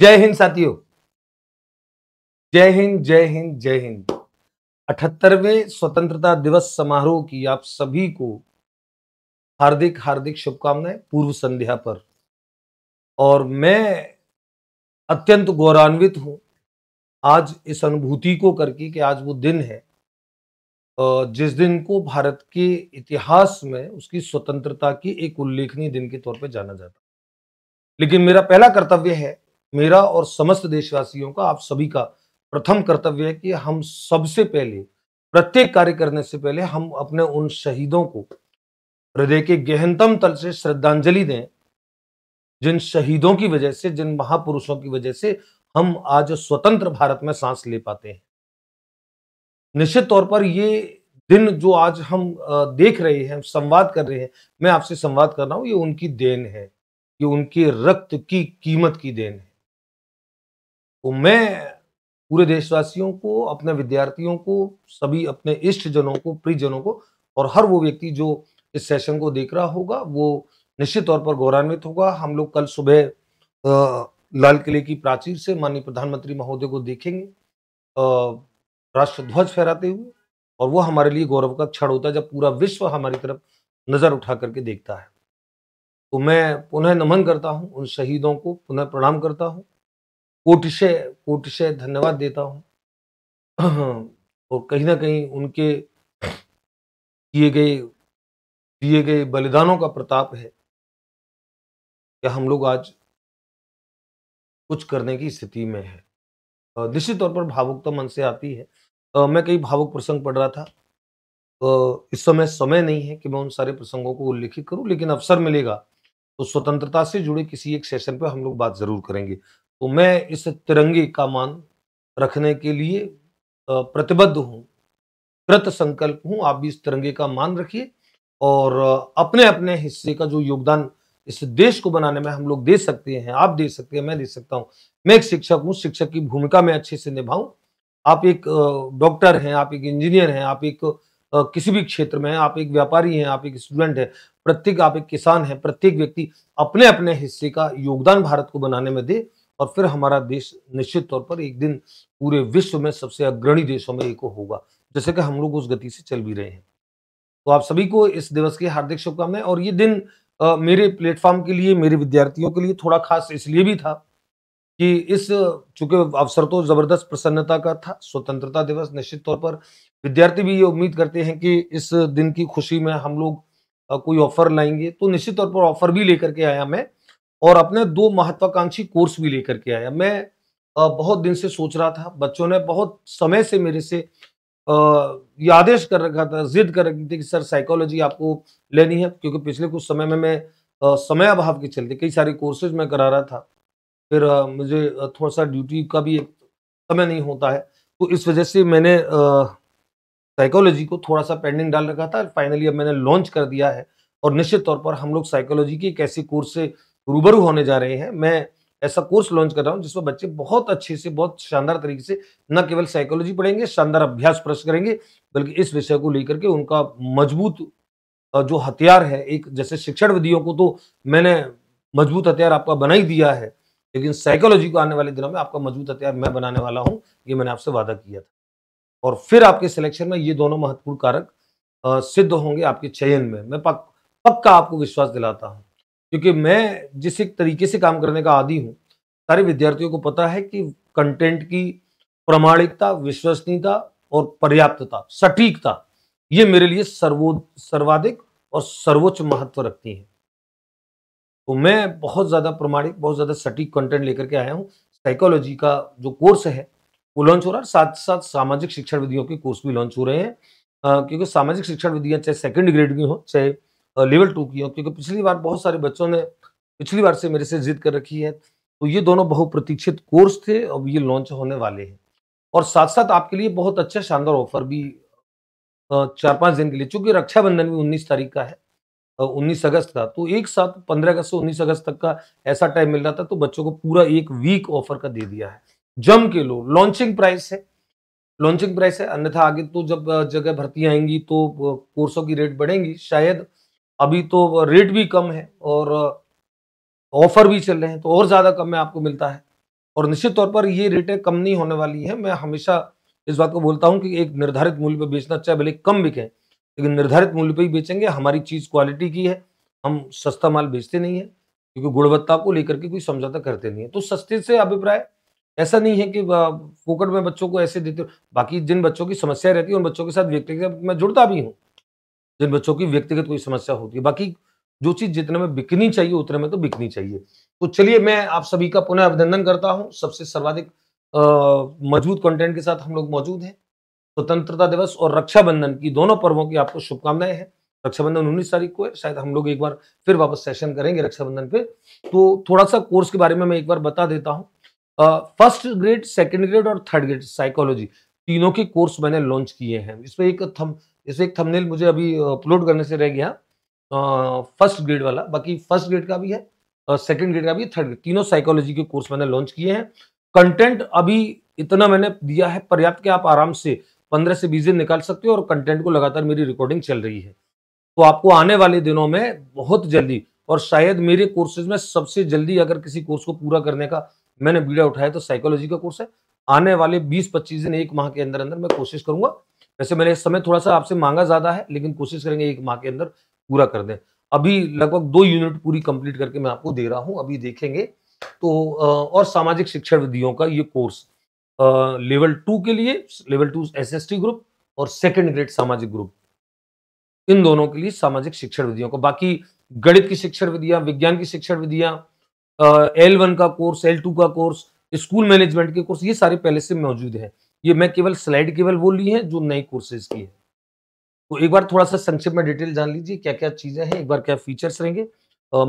जय हिंद साथियों जय हिंद जय हिंद जय हिंद अठहत्तरवें स्वतंत्रता दिवस समारोह की आप सभी को हार्दिक हार्दिक शुभकामनाएं पूर्व संध्या पर और मैं अत्यंत गौरवान्वित हूं आज इस अनुभूति को करके कि आज वो दिन है जिस दिन को भारत के इतिहास में उसकी स्वतंत्रता की एक उल्लेखनीय दिन के तौर पर जाना जाता लेकिन मेरा पहला कर्तव्य है मेरा और समस्त देशवासियों का आप सभी का प्रथम कर्तव्य है कि हम सबसे पहले प्रत्येक कार्य करने से पहले हम अपने उन शहीदों को हृदय के गहनतम तल से श्रद्धांजलि दें जिन शहीदों की वजह से जिन महापुरुषों की वजह से हम आज स्वतंत्र भारत में सांस ले पाते हैं निश्चित तौर पर ये दिन जो आज हम देख रहे हैं संवाद कर रहे हैं मैं आपसे संवाद कर रहा हूं ये उनकी देन है ये उनके रक्त की कीमत की देन है तो मैं पूरे देशवासियों को अपने विद्यार्थियों को सभी अपने इष्ट जनों को प्रियजनों को और हर वो व्यक्ति जो इस सेशन को देख रहा होगा वो निश्चित तौर पर गौरवान्वित होगा हम लोग कल सुबह लाल किले की प्राचीर से माननीय प्रधानमंत्री महोदय को देखेंगे राष्ट्र ध्वज फहराते हुए और वो हमारे लिए गौरव का क्षण होता है जब पूरा विश्व हमारी तरफ नज़र उठा करके देखता है तो मैं पुनः नमन करता हूँ उन शहीदों को पुनः प्रणाम करता हूँ कोटि से धन्यवाद देता हूँ और कहीं ना कहीं उनके किए गए दिए गए बलिदानों का प्रताप है कि हम लोग आज कुछ करने की स्थिति में है निश्चित तौर पर भावुकता मन से आती है आ, मैं कई भावुक प्रसंग पढ़ रहा था तो इस समय समय नहीं है कि मैं उन सारे प्रसंगों को उल्लेखित करूं लेकिन अवसर मिलेगा तो स्वतंत्रता से जुड़े किसी एक सेशन पर हम लोग बात जरूर करेंगे तो मैं इस तिरंगे का मान रखने के लिए प्रतिबद्ध हूँ कृत संकल्प हूँ आप भी इस तिरंगे का मान रखिए और अपने अपने हिस्से का जो योगदान इस देश को बनाने में हम लोग दे सकते हैं आप दे सकते हैं मैं दे सकता हूँ मैं एक शिक्षक हूँ शिक्षक की भूमिका में अच्छे से निभाऊँ आप एक डॉक्टर हैं आप एक इंजीनियर हैं आप एक किसी भी क्षेत्र में हैं आप एक व्यापारी हैं आप एक स्टूडेंट हैं प्रत्येक आप एक किसान हैं प्रत्येक व्यक्ति अपने अपने हिस्से का योगदान भारत को बनाने में दे और फिर हमारा देश निश्चित तौर पर एक दिन पूरे विश्व में सबसे अग्रणी देशों में एक होगा जैसे कि हम लोग उस गति से चल भी रहे हैं तो आप सभी को इस दिवस की हार्दिक शुभकामनाएं और ये दिन आ, मेरे प्लेटफॉर्म के लिए मेरे विद्यार्थियों के लिए थोड़ा खास इसलिए भी था कि इस चूंकि अवसर तो जबरदस्त प्रसन्नता का था स्वतंत्रता दिवस निश्चित तौर पर विद्यार्थी भी ये उम्मीद करते हैं कि इस दिन की खुशी में हम लोग कोई ऑफर लाएंगे तो निश्चित तौर पर ऑफर भी लेकर के आया मैं और अपने दो महत्वाकांक्षी कोर्स भी लेकर के आया मैं बहुत दिन से सोच रहा था बच्चों ने बहुत समय से मेरे से आदेश कर रखा था जिद कर रखी थी कि सर साइकोलॉजी आपको लेनी है क्योंकि पिछले कुछ समय में मैं समय अभाव के चलते कई सारे कोर्सेज मैं करा रहा था फिर मुझे थोड़ा सा ड्यूटी का भी एक समय नहीं होता है तो इस वजह से मैंने साइकोलॉजी को थोड़ा सा पेंडिंग डाल रखा था फाइनली अब मैंने लॉन्च कर दिया है और निश्चित तौर पर हम लोग साइकोलॉजी के एक ऐसे कोर्स से रूबरू होने जा रहे हैं मैं ऐसा कोर्स लॉन्च कर रहा हूँ जिसमें बच्चे बहुत अच्छे से बहुत शानदार तरीके से न केवल साइकोलॉजी पढ़ेंगे शानदार अभ्यास प्रश्न करेंगे बल्कि इस विषय को लेकर के उनका मजबूत जो हथियार है एक जैसे शिक्षण विधियों को तो मैंने मजबूत हथियार आपका बना ही दिया है लेकिन साइकोलॉजी को आने वाले दिनों में आपका मजबूत हथियार मैं बनाने वाला हूँ ये मैंने आपसे वादा किया था और फिर आपके सिलेक्शन में ये दोनों महत्वपूर्ण कारक सिद्ध होंगे आपके चयन में मैं पक, पक्का आपको विश्वास दिलाता हूँ क्योंकि मैं जिस एक तरीके से काम करने का आदि हूँ सारे विद्यार्थियों को पता है कि कंटेंट की प्रमाणिकता विश्वसनीयता और पर्याप्तता सटीकता ये मेरे लिए सर्वो सर्वाधिक और सर्वोच्च महत्व रखती है तो मैं बहुत ज़्यादा प्रमाणिक बहुत ज़्यादा सटीक कंटेंट लेकर के आया हूँ साइकोलॉजी का जो कोर्स है वो लॉन्च हो रहा है साथ साथ सामाजिक शिक्षण विधियों के कोर्स भी लॉन्च हो रहे हैं आ, क्योंकि सामाजिक शिक्षण विधियाँ चाहे सेकेंड ग्रेड की हों चाहे लेवल टू की हो क्योंकि पिछली बार बहुत सारे बच्चों ने पिछली बार से मेरे से जिद कर रखी है तो ये दोनों बहुप्रतीक्षित कोर्स थे अब ये लॉन्च होने वाले हैं और साथ साथ आपके लिए बहुत अच्छा शानदार ऑफर भी चार पाँच दिन के लिए चूंकि रक्षाबंधन भी उन्नीस तारीख का है उन्नीस अगस्त का तो एक साथ पंद्रह अगस्त से उन्नीस अगस्त तक का ऐसा टाइम मिल रहा था तो बच्चों को पूरा एक वीक ऑफर का दे दिया है जम के लो लॉन्चिंग प्राइस है लॉन्चिंग प्राइस है अन्यथा आगे तो जब जगह भर्ती आएंगी तो कोर्सों की रेट बढ़ेंगी शायद अभी तो रेट भी कम है और ऑफर भी चल रहे हैं तो और ज़्यादा कम में आपको मिलता है और निश्चित तौर पर ये रेटें कम नहीं होने वाली हैं मैं हमेशा इस बात को बोलता हूँ कि एक निर्धारित मूल्य पर बेचना चाहे भले कम बिके लेकिन निर्धारित मूल्य पर ही बेचेंगे हमारी चीज़ क्वालिटी की है हम सस्ता माल बेचते नहीं है क्योंकि गुणवत्ता को लेकर के कोई समझौता करते नहीं है तो सस्ते से अभिप्राय ऐसा नहीं है कि फोकट में बच्चों को ऐसे देते बाकी जिन बच्चों की समस्या रहती है उन बच्चों के साथ व्यक्तिगत मैं जुड़ता भी हूँ जिन बच्चों की व्यक्तिगत कोई समस्या होती है बाकी जो चीज जितने में बिकनी चाहिए उतने में तो बिकनी चाहिए तो चलिए मैं आप सभी का पुनः अभिनंदन करता हूँ सबसे सर्वाधिक मजबूत कंटेंट के साथ हम लोग मौजूद हैं स्वतंत्रता दिवस और रक्षाबंधन की दोनों पर्वों की आपको शुभकामनाएं हैं रक्षाबंधन उन्नीस तारीख को है शायद हम लोग एक बार फिर वापस सेशन करेंगे रक्षाबंधन पे तो थोड़ा सा कोर्स के बारे में मैं एक बार बता देता हूँ फर्स्ट ग्रेड सेकेंड ग्रेड और थर्ड ग्रेड साइकोलॉजी तीनों के कोर्स मैंने लॉन्च किए हैं इसमें एक थम इसे एक थंबनेल मुझे अभी अपलोड करने से रह गया फर्स्ट ग्रेड वाला बाकी फर्स्ट ग्रेड का भी है सेकंड ग्रेड का भी थर्ड ग्रेड तीनों साइकोलॉजी के कोर्स मैंने लॉन्च किए हैं कंटेंट अभी इतना मैंने दिया है पर्याप्त कि आप आराम से पंद्रह से बीस दिन निकाल सकते हो और कंटेंट को लगातार मेरी रिकॉर्डिंग चल रही है तो आपको आने वाले दिनों में बहुत जल्दी और शायद मेरे कोर्सेज में सबसे जल्दी अगर किसी कोर्स को पूरा करने का मैंने बीड़ा उठाया तो साइकोलॉजी का कोर्स है आने वाले 20-25 दिन एक माह के अंदर अंदर मैं कोशिश करूंगा वैसे मैंने इस समय थोड़ा सा आपसे मांगा ज़्यादा है लेकिन कोशिश करेंगे एक माह के अंदर पूरा कर दें अभी लगभग दो यूनिट पूरी कंप्लीट करके मैं आपको दे रहा हूँ अभी देखेंगे तो और सामाजिक शिक्षण विधियों का ये कोर्स लेवल टू के लिए लेवल टू एस ग्रुप और सेकेंड ग्रेड सामाजिक ग्रुप इन दोनों के लिए सामाजिक शिक्षण विधियों का बाकी गणित की शिक्षण विधियां विज्ञान की शिक्षण विधियां एल वन का कोर्स एल टू का कोर्स स्कूल मैनेजमेंट के कोर्स ये सारे पहले से मौजूद हैं ये मैं केवल स्लाइड केवल वो ली है जो नए कोर्सेज की है तो एक बार थोड़ा सा संक्षिप्त में डिटेल जान लीजिए क्या क्या चीजें हैं एक बार क्या फीचर्स रहेंगे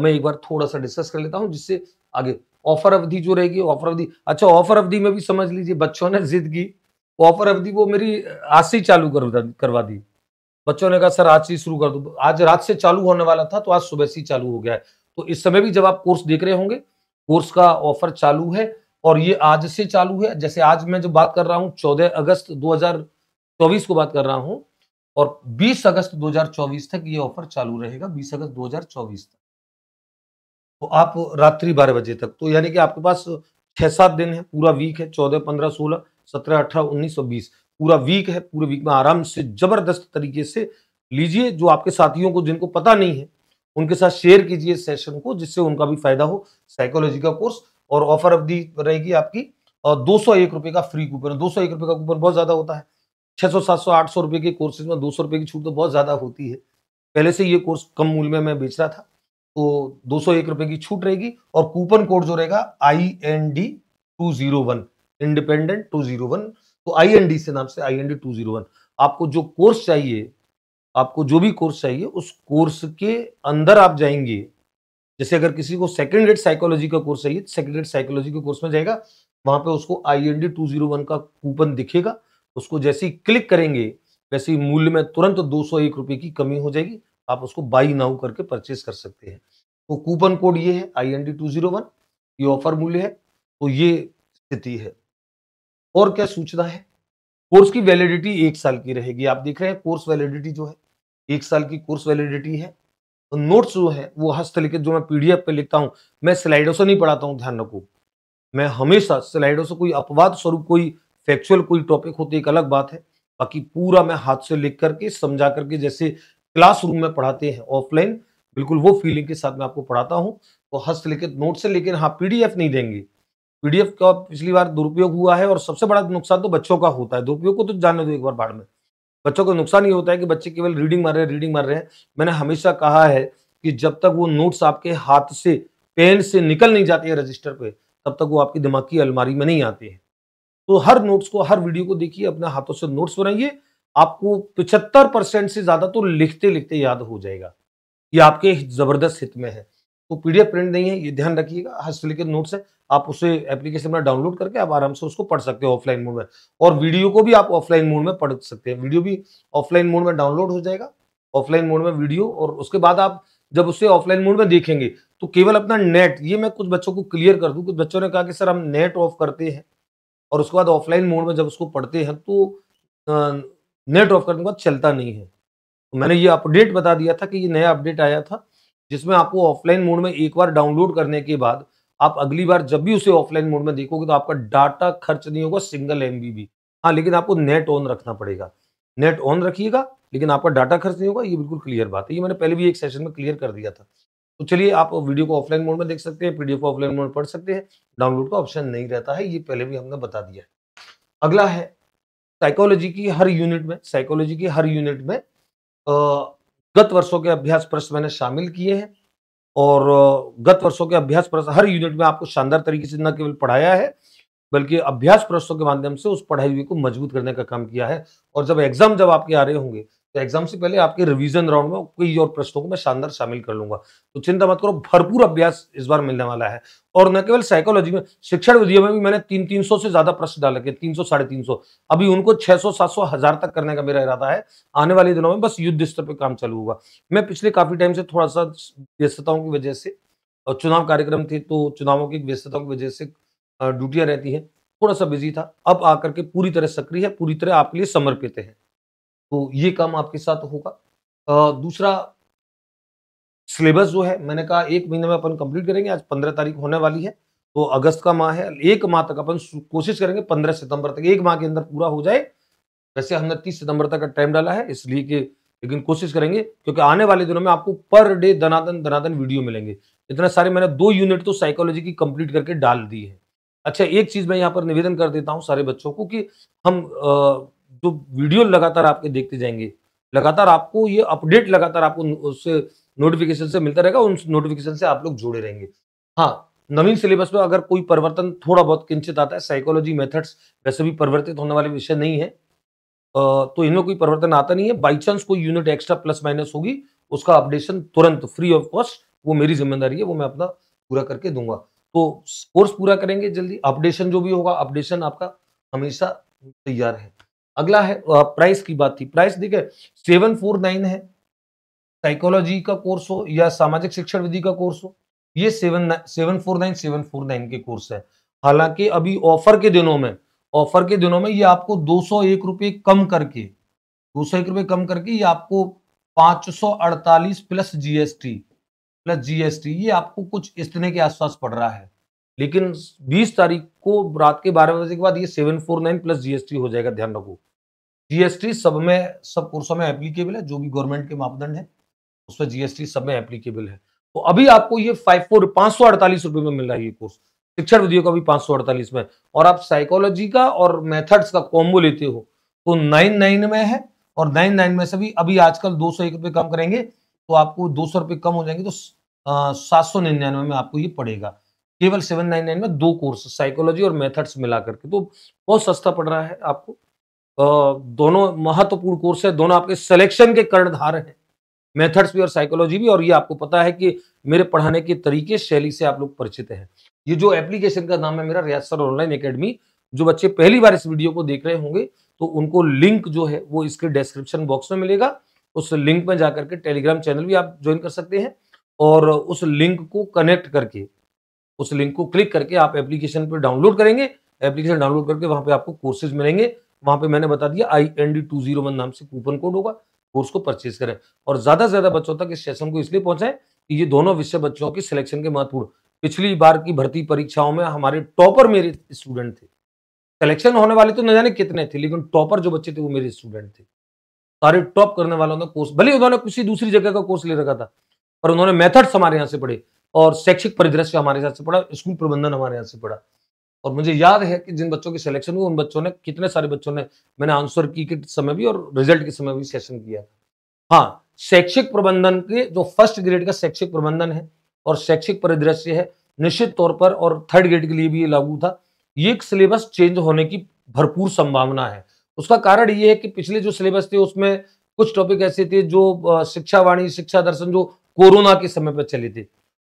मैं एक बार थोड़ा सा डिस्कस कर लेता हूँ जिससे आगे ऑफर अवधि जो रहेगी ऑफर अवधि अच्छा ऑफर अवधि में भी समझ लीजिए बच्चों ने जिद की ऑफर अवधि वो मेरी आज से ही चालू करवा दी बच्चों ने कहा सर आज से ही शुरू कर दो आज रात से चालू होने वाला था तो आज सुबह से ही चालू हो गया है तो इस समय भी जब आप कोर्स देख रहे होंगे कोर्स का ऑफर चालू है और ये आज से चालू है जैसे आज मैं जो बात कर रहा हूँ चौदह अगस्त 2024 को बात कर रहा हूँ और 20 अगस्त 2024 तक ये ऑफर चालू रहेगा 20 अगस्त 2024 तक तो आप रात्रि बारह बजे तक तो यानी कि आपके पास छः सात दिन है पूरा वीक है चौदह पंद्रह सोलह सत्रह अठारह उन्नीस और बीस पूरा वीक है पूरे वीक में आराम से जबरदस्त तरीके से लीजिए जो आपके साथियों को जिनको पता नहीं है उनके साथ शेयर कीजिए सेशन को जिससे उनका भी फायदा हो साइकोलॉजी का कोर्स और ऑफर अवधि रहेगी आपकी और दो सौ एक रुपये का फ्री कूपन दो सौ एक रुपये का कूपन बहुत ज़्यादा होता है छः सौ सात सौ आठ सौ रुपये के कोर्सेज में दो सौ रुपए की छूट तो बहुत ज़्यादा होती है पहले से ये कोर्स कम मूल्य में मैं बेच रहा था तो दो सौ एक रुपये की छूट रहेगी और कूपन कोड जो रहेगा I N D two zero one independent two zero one तो आई एन डी से नाम से I N D two zero one आपको जो कोर्स चाहिए आपको जो भी कोर्स चाहिए उस कोर्स के अंदर आप जाएंगे जैसे अगर किसी को सेकेंड एड साइकोलॉजी का कोर्स चाहिए सेकेंड एड साइकोलॉजी के कोर्स में जाएगा वहां पे उसको I N D two zero one का कूपन दिखेगा उसको जैसे ही क्लिक करेंगे वैसे ही मूल्य में तुरंत दो सौ एक रुपये की कमी हो जाएगी आप उसको बाई नाउ करके परचेज कर सकते हैं तो कूपन कोड ये है I N D two zero one ये ऑफर मूल्य है तो ये स्थिति है और क्या सूचना है कोर्स की वैलिडिटी एक साल की रहेगी आप देख रहे हैं कोर्स वैलिडिटी जो है एक साल की कोर्स वैलिडिटी है नोट्स तो जो है वो हस्तलिखित जो मैं पीडीएफ पे लिखता हूँ मैं स्लाइडों से नहीं पढ़ाता हूँ ध्यान रखो मैं हमेशा स्लाइडों से कोई अपवाद स्वरूप कोई फैक्चुअल कोई टॉपिक होती एक अलग बात है बाकी पूरा मैं हाथ से लिख करके समझा करके जैसे क्लासरूम में पढ़ाते हैं ऑफलाइन बिल्कुल वो फीलिंग के साथ मैं आपको पढ़ाता हूँ तो हस्तलिखित नोट से लेकिन हाँ पीडीएफ नहीं देंगे पीडीएफ का पिछली बार दुरुपयोग हुआ है और सबसे बड़ा नुकसान तो बच्चों का होता है दुरुपयोग को तो जानने दो एक बार बाढ़ में बच्चों को नुकसान ये होता है कि बच्चे केवल रीडिंग मार रहे हैं रीडिंग मार रहे हैं मैंने हमेशा कहा है कि जब तक वो नोट्स आपके हाथ से पेन से निकल नहीं जाते हैं रजिस्टर पे तब तक वो आपके दिमाग की अलमारी में नहीं आते हैं तो हर नोट्स को हर वीडियो को देखिए अपने हाथों से नोट्स बनाइए आपको पिछहत्तर परसेंट से ज़्यादा तो लिखते लिखते याद हो जाएगा ये आपके ज़बरदस्त हित में है वो पीडीएफ प्रिंट नहीं है ये ध्यान रखिएगा हस्तल नोट्स है आप उसे एप्लीकेशन में डाउनलोड करके आप आराम से उसको पढ़ सकते हो ऑफलाइन मोड में और वीडियो को भी आप ऑफलाइन मोड में पढ़ सकते हैं वीडियो भी ऑफलाइन मोड में डाउनलोड हो जाएगा ऑफलाइन मोड में वीडियो और उसके बाद आप जब उसे ऑफलाइन मोड में देखेंगे तो केवल अपना नेट ये मैं कुछ बच्चों को क्लियर कर दूँ कुछ बच्चों ने कहा कि सर हम नेट ऑफ करते हैं और उसके बाद ऑफलाइन मोड में जब उसको पढ़ते हैं तो नेट ऑफ करने के बाद चलता नहीं है मैंने ये अपडेट बता दिया था कि ये नया अपडेट आया था जिसमें आपको ऑफलाइन मोड में एक बार डाउनलोड करने के बाद आप अगली बार जब भी उसे ऑफलाइन मोड में देखोगे तो आपका डाटा खर्च नहीं होगा सिंगल एम भी हाँ लेकिन आपको नेट ऑन रखना पड़ेगा नेट ऑन रखिएगा लेकिन आपका डाटा खर्च नहीं होगा ये बिल्कुल क्लियर बात है ये मैंने पहले भी एक सेशन में क्लियर कर दिया था तो चलिए आप वीडियो को ऑफलाइन मोड में देख सकते हैं पीडीएफ को ऑफलाइन मोड में पढ़ सकते हैं डाउनलोड का ऑप्शन नहीं रहता है ये पहले भी हमने बता दिया है अगला है साइकोलॉजी की हर यूनिट में साइकोलॉजी की हर यूनिट में गत वर्षों के अभ्यास प्रश्न मैंने शामिल किए हैं और गत वर्षों के अभ्यास प्रश्न हर यूनिट में आपको शानदार तरीके से न केवल पढ़ाया है बल्कि अभ्यास प्रश्नों के माध्यम से उस पढ़ाई हुई को मजबूत करने का काम किया है और जब एग्जाम जब आपके आ रहे होंगे तो एग्जाम से पहले आपके रिवीजन राउंड में कई और प्रश्नों को मैं शानदार शामिल कर लूंगा तो चिंता मत करो भरपूर अभ्यास इस बार मिलने वाला है और न केवल साइकोलॉजी में शिक्षण विधियों में भी मैंने तीन तीन सौ से ज्यादा प्रश्न डाल रखे तीन सौ साढ़े तीन सौ अभी उनको छह सौ सात सौ हजार तक करने का मेरा इरादा है आने वाले दिनों में बस युद्ध स्तर पर काम चालू होगा मैं पिछले काफी टाइम से थोड़ा सा व्यस्तताओं की वजह से और चुनाव कार्यक्रम थे तो चुनावों की व्यस्तताओं की वजह से ड्यूटियां रहती हैं थोड़ा सा बिजी था अब आकर के पूरी तरह सक्रिय है पूरी तरह आपके लिए समर्पित है तो ये काम आपके साथ होगा दूसरा सिलेबस जो है मैंने कहा एक महीने में अपन कंप्लीट करेंगे आज पंद्रह तारीख होने वाली है तो अगस्त का माह है एक माह तक अपन कोशिश करेंगे पंद्रह सितंबर तक एक माह के अंदर पूरा हो जाए वैसे हमने तीस सितंबर तक का टाइम डाला है इसलिए कि लेकिन कोशिश करेंगे क्योंकि आने वाले दिनों में आपको पर डे दनादन दनादन वीडियो मिलेंगे इतना सारे मैंने दो यूनिट तो साइकोलॉजी की कंप्लीट करके डाल दी है अच्छा एक चीज़ मैं यहाँ पर निवेदन कर देता हूँ सारे बच्चों को कि हम जो वीडियो लगातार आपके देखते जाएंगे लगातार आपको ये अपडेट लगातार आपको उस नोटिफिकेशन से मिलता रहेगा उन नोटिफिकेशन से आप लोग जुड़े रहेंगे हाँ नवीन सिलेबस में अगर कोई परिवर्तन थोड़ा बहुत किंचित आता है साइकोलॉजी मेथड्स वैसे भी परिवर्तित होने वाले विषय नहीं है तो इनमें कोई परिवर्तन आता नहीं है बाई चांस कोई यूनिट एक्स्ट्रा प्लस माइनस होगी उसका अपडेशन तुरंत फ्री ऑफ कॉस्ट वो मेरी जिम्मेदारी है वो मैं अपना पूरा करके दूंगा तो कोर्स पूरा करेंगे जल्दी अपडेशन जो भी होगा अपडेशन आपका हमेशा तैयार है अगला है प्राइस की बात थी प्राइस देखे सेवन फोर नाइन है साइकोलॉजी का कोर्स हो या सामाजिक शिक्षण विधि का कोर्स हो ये seven seven four nine seven four nine के कोर्स है हालांकि अभी ऑफर के दिनों में ऑफर के दिनों में ये आपको दो सौ एक रुपये कम करके दो सौ एक रुपये कम करके ये आपको पाँच सौ अड़तालीस प्लस जीएसटी प्लस जीएसटी ये आपको कुछ इस तरह के आसपास पड़ रहा है लेकिन 20 तारीख को रात के बारह बजे के बाद ये 749 प्लस जीएसटी हो जाएगा ध्यान रखो जीएसटी सब में सब कोर्सों में एप्लीकेबल है जो भी गवर्नमेंट के मापदंड है उसमें जीएसटी सब में एप्लीकेबल है तो अभी आपको ये फाइव फोर पांच सौ अड़तालीस रुपए में मिल रहा है ये कोर्स शिक्षण विधियों का भी पांच सौ अड़तालीस में और आप साइकोलॉजी का और मेथड्स का कॉम्बो लेते हो तो नाइन नाइन में है और नाइन नाइन में से भी अभी आजकल दो सौ एक रुपये कम करेंगे तो आपको दो सौ रुपये कम हो जाएंगे तो सात सौ निन्यानवे में आपको ये पड़ेगा केवल सेवन नाइन नाइन में दो कोर्स साइकोलॉजी और मेथड्स मिला करके तो बहुत सस्ता पड़ रहा है आपको दोनों महत्वपूर्ण कोर्स है दोनों आपके सिलेक्शन के कर्णधार हैं मेथड्स भी और साइकोलॉजी भी और ये आपको पता है कि मेरे पढ़ाने के तरीके शैली से आप लोग परिचित हैं ये जो एप्लीकेशन का नाम है मेरा रियाज सर ऑनलाइन अकेडमी जो बच्चे पहली बार इस वीडियो को देख रहे होंगे तो उनको लिंक जो है वो इसके डिस्क्रिप्शन बॉक्स में मिलेगा उस लिंक में जाकर के टेलीग्राम चैनल भी आप ज्वाइन कर सकते हैं और उस लिंक को कनेक्ट करके उस लिंक को क्लिक करके आप एप्लीकेशन पर डाउनलोड करेंगे एप्लीकेशन डाउनलोड करके वहाँ पे आपको कोर्सेज मिलेंगे वहाँ पे मैंने बता दिया I N D two zero one नाम से कूपन कोड होगा कोर्स को परचेज करें और ज़्यादा से ज़्यादा बच्चों तक इस सेशन को इसलिए पहुँचाएं कि ये दोनों विषय बच्चों की सिलेक्शन के महत्वपूर्ण पिछली बार की भर्ती परीक्षाओं में हमारे टॉपर मेरे स्टूडेंट थे सिलेक्शन होने वाले तो न जाने कितने थे लेकिन टॉपर जो बच्चे थे वो मेरे स्टूडेंट थे सारे टॉप करने वालों ने कोर्स भले उन्होंने किसी दूसरी जगह का कोर्स ले रखा था पर उन्होंने मेथड्स हमारे यहाँ से पढ़े और शैक्षिक परिदृश्य हमारे हिसाब से पढ़ा स्कूल प्रबंधन हमारे यहाँ से पढ़ा और मुझे याद है कि जिन बच्चों की सिलेक्शन हुई उन बच्चों ने कितने सारे बच्चों ने मैंने आंसर की के समय भी और रिजल्ट के समय भी सेशन किया हाँ शैक्षिक प्रबंधन के जो फर्स्ट ग्रेड का शैक्षिक प्रबंधन है और शैक्षिक परिदृश्य है निश्चित तौर पर और थर्ड ग्रेड के लिए भी ये लागू था ये सिलेबस चेंज होने की भरपूर संभावना है उसका कारण ये है कि पिछले जो सिलेबस थे उसमें कुछ टॉपिक ऐसे थे जो शिक्षा वाणी शिक्षा दर्शन जो कोरोना के समय पर चले थे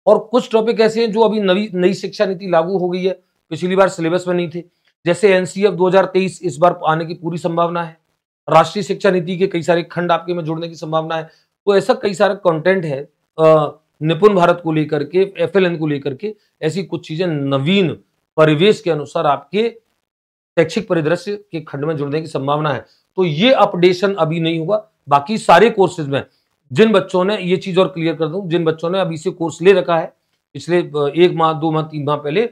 और कुछ टॉपिक ऐसे हैं जो अभी नवी नई शिक्षा नीति लागू हो गई है पिछली बार सिलेबस में नहीं थे जैसे एनसीएफ 2023 इस बार आने की पूरी संभावना है राष्ट्रीय शिक्षा नीति के कई सारे खंड आपके में जुड़ने की संभावना है तो ऐसा कई सारा कंटेंट है निपुण भारत को लेकर के एफ को लेकर के ऐसी कुछ चीजें नवीन परिवेश के अनुसार आपके शैक्षिक परिदृश्य के खंड में जुड़ने की संभावना है तो ये अपडेशन अभी नहीं हुआ बाकी सारे कोर्सेज में जिन बच्चों ने ये चीज़ और क्लियर कर दूँ जिन बच्चों ने अभी से कोर्स ले रखा है पिछले एक माह दो माह तीन माह पहले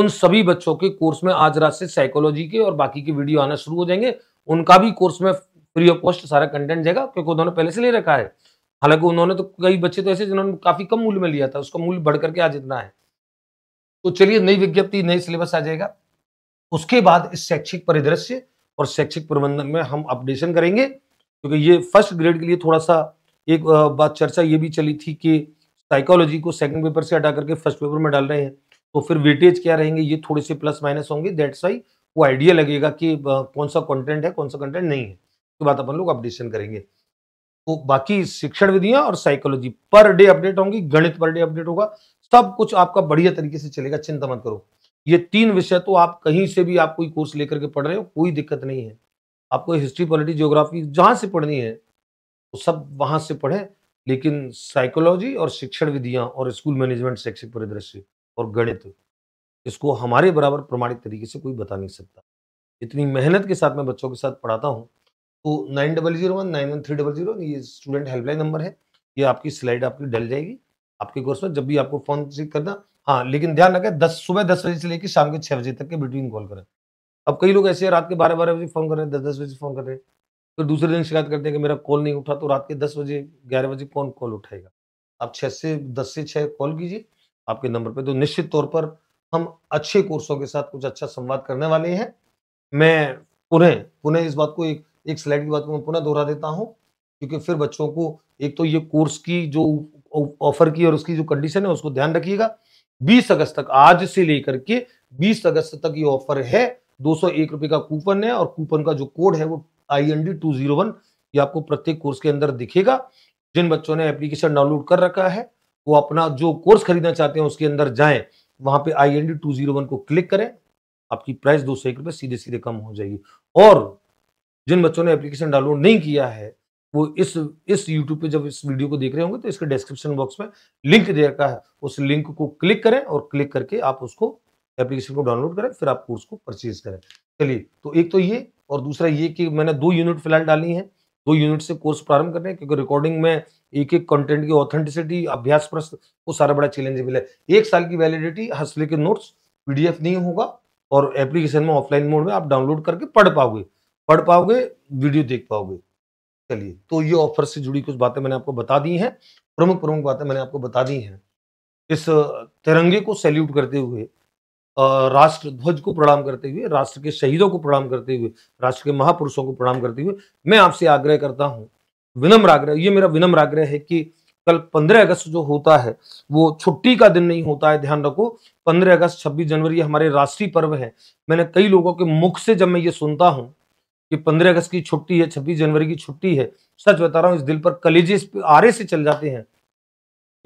उन सभी बच्चों के कोर्स में आज रात से साइकोलॉजी के और बाकी के वीडियो आना शुरू हो जाएंगे उनका भी कोर्स में फ्री ऑफ कॉस्ट सारा कंटेंट जाएगा क्योंकि उन्होंने पहले से ले रखा है हालांकि उन्होंने तो कई बच्चे तो ऐसे जिन्होंने काफी कम मूल्य में लिया था उसका मूल्य बढ़ करके आज इतना है तो चलिए नई विज्ञप्ति नई सिलेबस आ जाएगा उसके बाद इस शैक्षिक परिदृश्य और शैक्षिक प्रबंधन में हम अपडेशन करेंगे क्योंकि ये फर्स्ट ग्रेड के लिए थोड़ा सा एक बात चर्चा ये भी चली थी कि साइकोलॉजी को सेकंड पेपर से हटा करके फर्स्ट पेपर में डाल रहे हैं तो फिर वेटेज क्या रहेंगे ये थोड़े से प्लस माइनस होंगे दैट्स वाई वो आइडिया लगेगा कि कौन सा कंटेंट है कौन सा कंटेंट नहीं है तो बात अपन लोग अपडेशन करेंगे तो बाकी शिक्षण विधियाँ और साइकोलॉजी पर डे अपडेट होंगी गणित पर डे अपडेट होगा सब कुछ आपका बढ़िया तरीके से चलेगा चिंता मत करो ये तीन विषय तो आप कहीं से भी आप कोई कोर्स लेकर के पढ़ रहे हो कोई दिक्कत नहीं है आपको हिस्ट्री पॉलिटी ज्योग्राफी जहाँ से पढ़नी है तो सब वहाँ से पढ़े लेकिन साइकोलॉजी और शिक्षण विधियाँ और स्कूल मैनेजमेंट शैक्षिक परिदृश्य और गणित इसको हमारे बराबर प्रमाणित तरीके से कोई बता नहीं सकता इतनी मेहनत के साथ मैं बच्चों के साथ पढ़ाता हूँ तो nine double zero one nine one three double zero ये स्टूडेंट हेल्पलाइन नंबर है ये आपकी स्लाइड आपकी डल जाएगी आपके कोर्स में जब भी आपको फ़ोन रिसीव करना हाँ लेकिन ध्यान रखें दस सुबह दस बजे से लेकर शाम के छः बजे तक के बिटवीन कॉल करें अब कई लोग ऐसे रात के बारह बारह बजे फ़ोन कर रहे हैं दस दस बजे फ़ोन कर रहे हैं फिर तो दूसरे दिन शिकायत करते हैं कि मेरा कॉल नहीं उठा तो रात के दस बजे ग्यारह बजे कौन कॉल उठाएगा आप छः से दस से छः कॉल कीजिए आपके नंबर पर तो निश्चित तौर पर हम अच्छे कोर्सों के साथ कुछ अच्छा संवाद करने वाले हैं मैं पुनः पुनः इस बात को एक एक स्लाइड की बात को मैं पुनः दोहरा देता हूँ क्योंकि फिर बच्चों को एक तो ये कोर्स की जो ऑफर की और उसकी जो कंडीशन है उसको ध्यान रखिएगा 20 अगस्त तक आज से लेकर के 20 अगस्त तक ये ऑफर है दो सौ का कूपन है और कूपन का जो कोड है वो I N D two zero one ये आपको प्रत्येक कोर्स के अंदर दिखेगा जिन बच्चों ने एप्लीकेशन डाउनलोड कर रखा है वो अपना जो कोर्स खरीदना चाहते हैं उसके अंदर जाएं वहां पे I N D two zero one को क्लिक करें आपकी प्राइस दो सौ एक रुपये सीधे सीधे कम हो जाएगी और जिन बच्चों ने एप्लीकेशन डाउनलोड नहीं किया है वो इस इस यूट्यूब पे जब इस वीडियो को देख रहे होंगे तो इसके डिस्क्रिप्शन बॉक्स में लिंक दे रखा है उस लिंक को क्लिक करें और क्लिक करके आप उसको एप्लीकेशन को डाउनलोड करें फिर आप कोर्स को परचेज करें चलिए तो एक तो ये और दूसरा ये कि मैंने दो यूनिट फिलहाल डाली है दो यूनिट से कोर्स प्रारंभ करने क्योंकि रिकॉर्डिंग में एक एक कंटेंट की ऑथेंटिसिटी अभ्यास प्रश्न वो सारा बड़ा चैलेंज है एक साल की वैलिडिटी हसले के नोट्स पीडीएफ नहीं होगा और एप्लीकेशन में ऑफलाइन मोड में आप डाउनलोड करके पढ़ पाओगे पढ़ पाओगे वीडियो देख पाओगे चलिए तो ये ऑफर से जुड़ी कुछ बातें मैंने आपको बता दी हैं प्रमुख प्रमुख बातें मैंने आपको बता दी हैं इस तिरंगे को सैल्यूट करते हुए राष्ट्र ध्वज को प्रणाम करते हुए राष्ट्र के शहीदों को प्रणाम करते हुए राष्ट्र के महापुरुषों को प्रणाम करते हुए मैं आपसे आग्रह करता हूँ विनम्र आग्रह ये मेरा विनम्र आग्रह है कि कल 15 अगस्त जो होता है वो छुट्टी का दिन नहीं होता है ध्यान रखो 15 अगस्त 26 जनवरी हमारे राष्ट्रीय पर्व है मैंने कई लोगों के मुख से जब मैं ये सुनता हूँ कि 15 अगस्त की छुट्टी है छब्बीस जनवरी की छुट्टी है सच बता रहा हूँ इस दिल पर कलेजे आरे से चल जाते हैं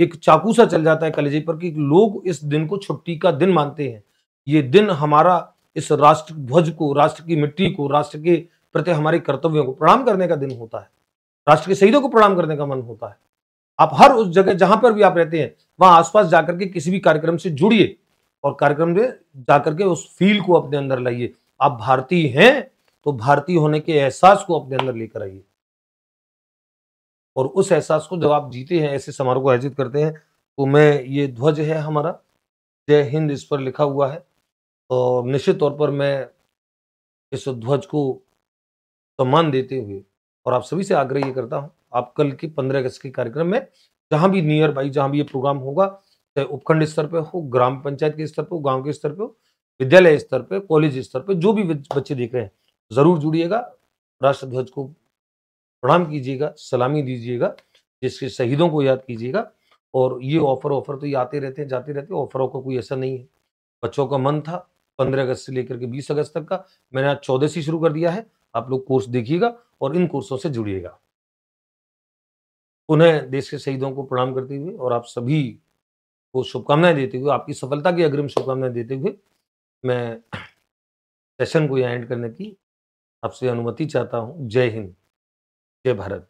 एक चाकू सा चल जाता है कलेजे पर कि लोग इस दिन को छुट्टी का दिन मानते हैं ये दिन हमारा इस राष्ट्र ध्वज को राष्ट्र की मिट्टी को राष्ट्र के प्रति हमारे कर्तव्यों को प्रणाम करने का दिन होता है राष्ट्र के शहीदों को प्रणाम करने का मन होता है आप हर उस जगह जहां पर भी आप रहते हैं वहां आसपास जाकर के किसी भी कार्यक्रम से जुड़िए और कार्यक्रम में जाकर के उस फील को अपने अंदर लाइए आप भारतीय हैं तो भारतीय होने के एहसास को अपने अंदर लेकर आइए और उस एहसास को जब आप जीते हैं ऐसे समारोह को आयोजित करते हैं तो मैं ये ध्वज है हमारा जय हिंद इस पर लिखा हुआ है और तो निश्चित तौर पर मैं इस ध्वज को सम्मान देते हुए और आप सभी से आग्रह ये करता हूँ आप कल के पंद्रह अगस्त के कार्यक्रम में जहाँ भी नियर बाई जहाँ भी ये प्रोग्राम होगा चाहे उपखंड स्तर पर हो ग्राम पंचायत के स्तर पर हो गाँव के स्तर पर हो विद्यालय स्तर पर कॉलेज स्तर पर जो भी बच्चे देख रहे हैं ज़रूर जुड़िएगा राष्ट्र ध्वज को प्रणाम कीजिएगा सलामी दीजिएगा जिसके शहीदों को याद कीजिएगा और ये ऑफर ऑफर तो ये आते रहते हैं जाते रहते ऑफरों का कोई ऐसा नहीं है बच्चों का मन था पंद्रह अगस्त से लेकर के बीस अगस्त तक का मैंने आज चौदह से शुरू कर दिया है आप लोग कोर्स देखिएगा और इन कोर्सों से जुड़िएगा उन्हें देश के शहीदों को प्रणाम करते हुए और आप सभी को शुभकामनाएं देते हुए आपकी सफलता की अग्रिम शुभकामनाएं देते हुए मैं सेशन को यहाँ एंड करने की आपसे अनुमति चाहता हूँ जय हिंद जय भारत